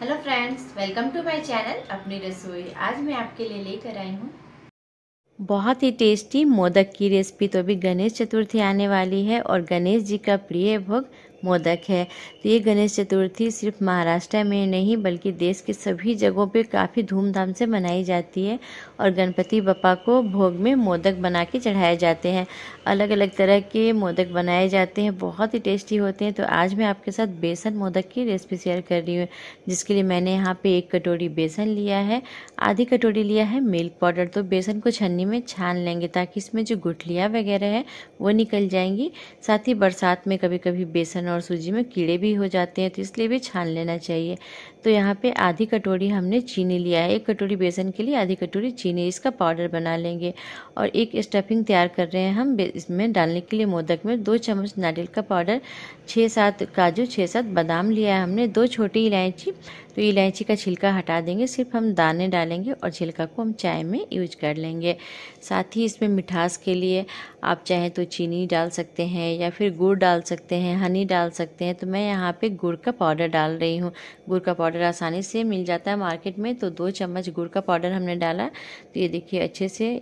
hello friends welcome to my channel अपनी रसोई आज मैं आपके लिए लेकर आई हूँ बहुत ही टेस्टी मोदक की रेसिपी तो अभी गणेश चतुर्थी आने वाली है और गणेश जी का प्रिय भोग मोदक है तो ये गणेश चतुर्थी सिर्फ महाराष्ट्र में नहीं बल्कि देश के सभी जगहों पे काफ़ी धूमधाम से मनाई जाती है और गणपति बप्पा को भोग में मोदक बना के चढ़ाए जाते हैं अलग अलग तरह के मोदक बनाए जाते हैं बहुत ही टेस्टी होते हैं तो आज मैं आपके साथ बेसन मोदक की रेसिपी शेयर कर रही हूँ जिसके लिए मैंने यहाँ पर एक कटोरी बेसन लिया है आधी कटोरी लिया है मिल्क पाउडर तो बेसन को छन्नी में छान लेंगे ताकि इसमें जो गुठलियाँ वगैरह है वो निकल जाएंगी साथ ही बरसात में कभी कभी बेसन और सूजी में कीड़े भी हो जाते हैं तो इसलिए भी छान लेना चाहिए तो यहाँ पे आधी कटोरी हमने चीनी लिया है एक कटोरी बेसन के लिए आधी कटोरी चीनी इसका पाउडर बना लेंगे और एक स्टफिंग तैयार कर रहे हैं हम इसमें डालने के लिए मोदक में दो चम्मच नारियल का पाउडर छः सात काजू छः सात बादाम लिया है हमने दो छोटी इलायची तो इलायची का छिलका हटा देंगे सिर्फ हम दाने डालेंगे और छिलका को हम चाय में यूज कर लेंगे साथ ही इसमें मिठास के लिए आप चाहें तो चीनी डाल सकते हैं या फिर गुड़ डाल सकते हैं हनी डाल सकते हैं तो मैं यहाँ पे गुड़ का पाउडर डाल रही हूँ गुड़ का पाउडर आसानी से मिल जाता है मार्केट में तो दो चम्मच गुड़ का पाउडर हमने डाला तो ये देखिए अच्छे से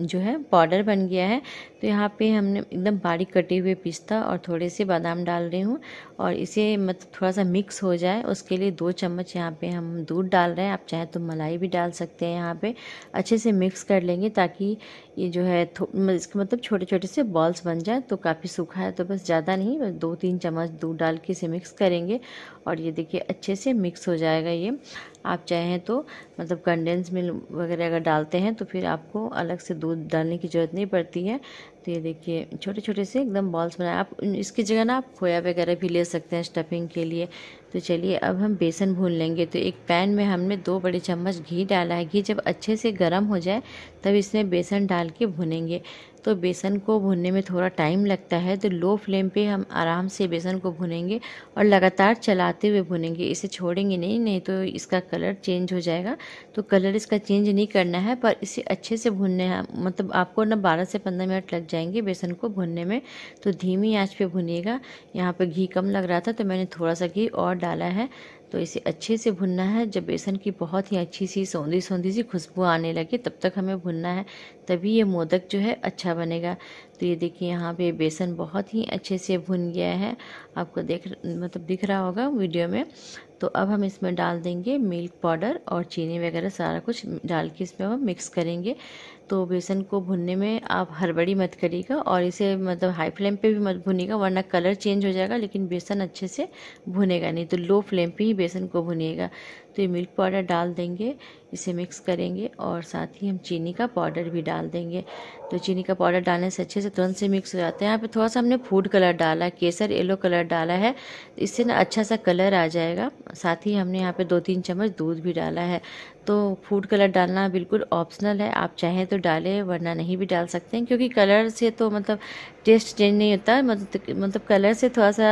जो है पाउडर बन गया है तो यहाँ पे हमने एकदम बारीक कटे हुए पिस्ता और थोड़े से बादाम डाल रही हूँ और इसे मतलब थोड़ा सा मिक्स हो जाए उसके लिए दो चम्मच यहाँ पे हम दूध डाल रहे हैं आप चाहे तो मलाई भी डाल सकते हैं यहाँ पे अच्छे से मिक्स कर लेंगे ताकि ये जो है मतलब इसके मतलब छोटे छोटे से बॉल्स बन जाए तो काफ़ी सूखा है तो बस ज़्यादा नहीं बस दो तीन चम्मच दूध डाल के इसे मिक्स करेंगे और ये देखिए अच्छे से मिक्स हो जाएगा ये आप चाहें तो मतलब कंडेंस मिल्क वगैरह अगर डालते हैं तो फिर आपको अलग से दूध डालने की ज़रूरत नहीं पड़ती है तो ये देखिए छोटे छोटे से एकदम बॉल्स बनाए आप इसकी जगह ना आप खोया वगैरह भी ले सकते हैं स्टफिंग के लिए तो चलिए अब हम बेसन भून लेंगे तो एक पैन में हमने दो बड़े चम्मच घी डाला है घी जब अच्छे से गर्म हो जाए तब इसमें बेसन डाल के भुनेंगे तो बेसन को भुनने में थोड़ा टाइम लगता है तो लो फ्लेम पे हम आराम से बेसन को भुनेंगे और लगातार चलाते हुए भुनेंगे इसे छोड़ेंगे नहीं नहीं तो इसका कलर चेंज हो जाएगा तो कलर इसका चेंज नहीं करना है पर इसे अच्छे से भुनने हैं मतलब आपको ना बारह से पंद्रह मिनट लग जाएंगे बेसन को भुनने में तो धीमी आँच पर भुनिएगा यहाँ पर घी कम लग रहा था तो मैंने थोड़ा सा घी और डाला है तो इसे अच्छे से भुनना है जब बेसन की बहुत ही अच्छी सी सौंधी सौंधी सी खुशबू आने लगे तब तक हमें भुनना है तभी ये मोदक जो है अच्छा बनेगा तो ये देखिए यहाँ पे बेसन बहुत ही अच्छे से भुन गया है आपको देख मतलब दिख रहा होगा वीडियो में तो अब हम इसमें डाल देंगे मिल्क पाउडर और चीनी वगैरह सारा कुछ डाल के इसमें हम मिक्स करेंगे तो बेसन को भुनने में आप हड़बड़ी मत करिएगा और इसे मतलब हाई फ्लेम पे भी मत भुनिएगा वरना कलर चेंज हो जाएगा लेकिन बेसन अच्छे से भुनेगा नहीं तो लो फ्लेम पे ही बेसन को भुनिएगा तो ये मिल्क पाउडर डाल देंगे इसे मिक्स करेंगे और साथ ही हम चीनी का पाउडर भी डाल देंगे तो चीनी का पाउडर डालने से अच्छे से तुरंत से मिक्स हो जाता है यहाँ पे थोड़ा सा हमने फूड कलर डाला केसर येलो कलर डाला है इससे ना अच्छा सा कलर आ जाएगा साथ ही हमने यहाँ पे दो तीन चम्मच दूध भी डाला है तो फूड कलर डालना बिल्कुल ऑप्शनल है आप चाहें तो डालें वरना नहीं भी डाल सकते हैं क्योंकि कलर से तो मतलब टेस्ट चेंज नहीं होता मतलब मतलब कलर से थोड़ा सा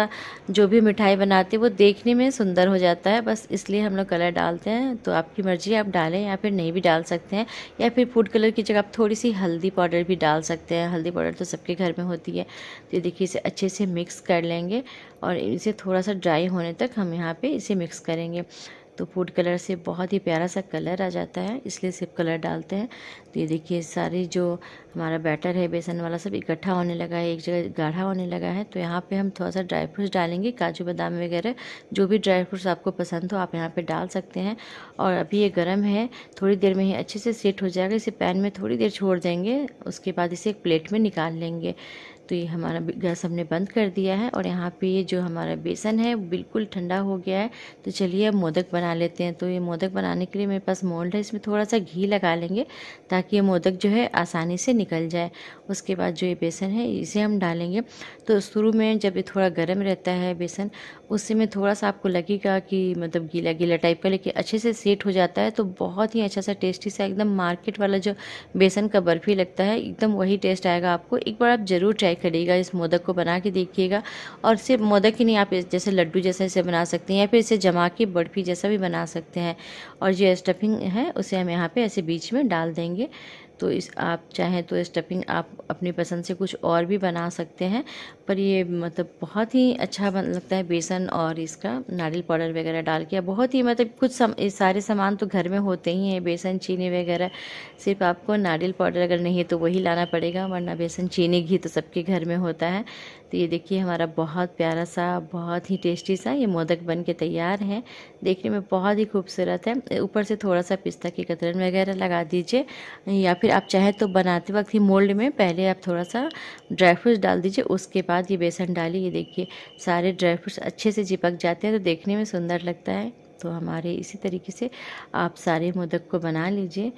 जो भी मिठाई बनाते हैं वो देखने में सुंदर हो जाता है बस इसलिए हम लोग कलर डालते हैं तो आपकी मर्ज़ी आप डालें या फिर नहीं भी डाल सकते हैं या फिर फूड कलर की जगह आप थोड़ी सी हल्दी पाउडर भी डाल सकते हैं हल्दी पाउडर तो सबके घर में होती है तो ये देखिए इसे अच्छे से मिक्स कर लेंगे और इसे थोड़ा सा ड्राई होने तक हम यहाँ पर इसे मिक्स करेंगे तो फूड कलर से बहुत ही प्यारा सा कलर आ जाता है इसलिए सिर्फ कलर डालते हैं तो ये देखिए सारी जो हमारा बैटर है बेसन वाला सब इकट्ठा होने लगा है एक जगह गाढ़ा होने लगा है तो यहाँ पे हम थोड़ा सा ड्राई फ्रूट्स डालेंगे काजू बादाम वगैरह जो भी ड्राई फ्रूट्स आपको पसंद हो आप यहाँ पर डाल सकते हैं और अभी ये गर्म है थोड़ी देर में ही अच्छे से सेट हो जाएगा इसे पैन में थोड़ी देर छोड़ देंगे उसके बाद इसे एक प्लेट में निकाल लेंगे तो ये हमारा गैस हमने बंद कर दिया है और यहाँ पे ये जो हमारा बेसन है बिल्कुल ठंडा हो गया है तो चलिए अब मोदक बना लेते हैं तो ये मोदक बनाने के लिए मेरे पास मोल्ड है इसमें थोड़ा सा घी लगा लेंगे ताकि ये मोदक जो है आसानी से निकल जाए उसके बाद जो ये बेसन है इसे हम डालेंगे तो शुरू में जब ये थोड़ा गर्म रहता है बेसन उससे में थोड़ा सा आपको लगेगा कि मतलब गीला गीला टाइप का लेकिन अच्छे से सेट हो जाता है तो बहुत ही अच्छा सा टेस्टी सा एकदम मार्केट वाला जो बेसन का बर्फ़ी लगता है एकदम वही टेस्ट आएगा आपको एक बार आप ज़रूर ट्राई करिएगा इस मोदक को बना के देखिएगा और सिर्फ मोदक ही नहीं आप जैसे लड्डू जैसा इसे बना सकते हैं या फिर इसे जमा के बर्फी जैसा भी बना सकते हैं और जो स्टफिंग है उसे हम यहाँ पर ऐसे बीच में डाल देंगे तो इस आप चाहें तो स्टफिंग आप अपनी पसंद से कुछ और भी बना सकते हैं पर ये मतलब बहुत ही अच्छा बन लगता है बेसन और इसका नारियल पाउडर वगैरह डाल के बहुत ही मतलब कुछ सम, सारे सामान तो घर में होते ही हैं बेसन चीनी वगैरह सिर्फ आपको नारियल पाउडर अगर नहीं है तो वही लाना पड़ेगा वरना बेसन चीनी घी तो सबके घर में होता है तो ये देखिए हमारा बहुत प्यारा सा बहुत ही टेस्टी सा ये मोदक बन के तैयार है देखने में बहुत ही खूबसूरत है ऊपर से थोड़ा सा पिस्ता की कतरन वगैरह लगा दीजिए या फिर फिर आप चाहे तो बनाते वक्त ही मोल्ड में पहले आप थोड़ा सा ड्राई फ्रूट्स डाल दीजिए उसके बाद ये बेसन डालिए ये देखिए सारे ड्राई फ्रूट्स अच्छे से चिपक जाते हैं तो देखने में सुंदर लगता है तो हमारे इसी तरीके से आप सारे मोदक को बना लीजिए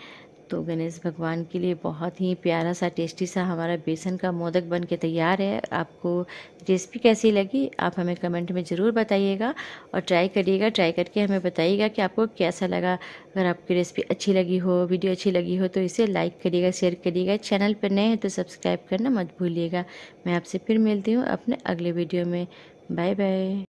तो गणेश भगवान के लिए बहुत ही प्यारा सा टेस्टी सा हमारा बेसन का मोदक बन के तैयार है आपको रेसिपी कैसी लगी आप हमें कमेंट में ज़रूर बताइएगा और ट्राई करिएगा ट्राई करके हमें बताइएगा कि आपको कैसा लगा अगर आपकी रेसिपी अच्छी लगी हो वीडियो अच्छी लगी हो तो इसे लाइक करिएगा शेयर करिएगा चैनल पर नए हैं तो सब्सक्राइब करना मत भूलिएगा मैं आपसे फिर मिलती हूँ अपने अगले वीडियो में बाय बाय